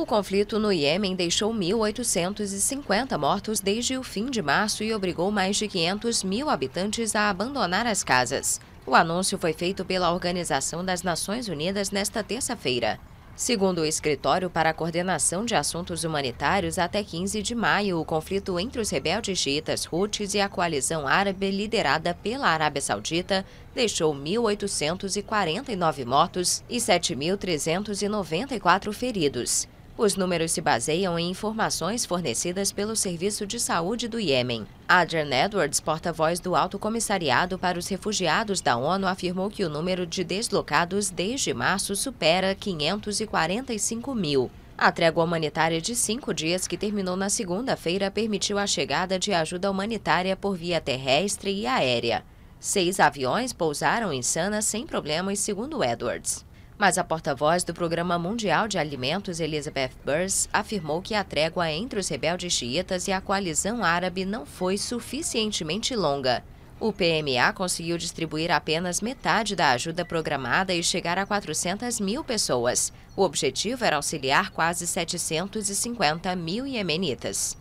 O conflito no Iêmen deixou 1.850 mortos desde o fim de março e obrigou mais de 500 mil habitantes a abandonar as casas. O anúncio foi feito pela Organização das Nações Unidas nesta terça-feira. Segundo o Escritório para a Coordenação de Assuntos Humanitários, até 15 de maio, o conflito entre os rebeldes xiitas Houthis e a coalizão árabe liderada pela Arábia Saudita deixou 1.849 mortos e 7.394 feridos. Os números se baseiam em informações fornecidas pelo Serviço de Saúde do Iêmen. Adrian Edwards, porta-voz do Alto Comissariado para os Refugiados da ONU, afirmou que o número de deslocados desde março supera 545 mil. A trégua humanitária de cinco dias, que terminou na segunda-feira, permitiu a chegada de ajuda humanitária por via terrestre e aérea. Seis aviões pousaram em Sana sem problemas, segundo Edwards. Mas a porta-voz do Programa Mundial de Alimentos, Elizabeth Burns, afirmou que a trégua entre os rebeldes xiitas e a coalizão árabe não foi suficientemente longa. O PMA conseguiu distribuir apenas metade da ajuda programada e chegar a 400 mil pessoas. O objetivo era auxiliar quase 750 mil iemenitas.